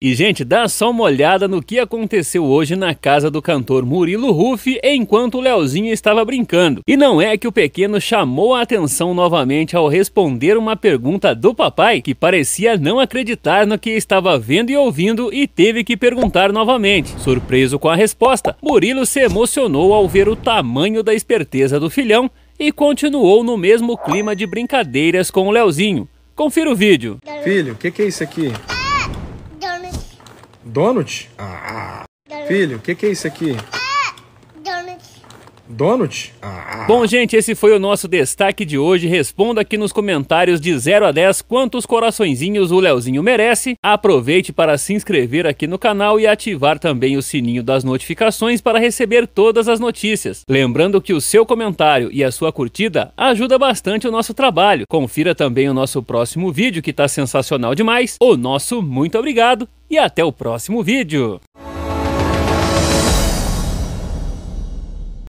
E, gente, dá só uma olhada no que aconteceu hoje na casa do cantor Murilo Rufi enquanto o Leozinho estava brincando. E não é que o pequeno chamou a atenção novamente ao responder uma pergunta do papai, que parecia não acreditar no que estava vendo e ouvindo e teve que perguntar novamente. Surpreso com a resposta, Murilo se emocionou ao ver o tamanho da esperteza do filhão e continuou no mesmo clima de brincadeiras com o Leozinho. Confira o vídeo. Filho, o que, que é isso aqui? Donut? Ah! Filho, o que, que é isso aqui? Donut? Ah. Bom, gente, esse foi o nosso destaque de hoje. Responda aqui nos comentários de 0 a 10 quantos coraçõezinhos o Leozinho merece. Aproveite para se inscrever aqui no canal e ativar também o sininho das notificações para receber todas as notícias. Lembrando que o seu comentário e a sua curtida ajuda bastante o nosso trabalho. Confira também o nosso próximo vídeo que está sensacional demais. O nosso muito obrigado e até o próximo vídeo.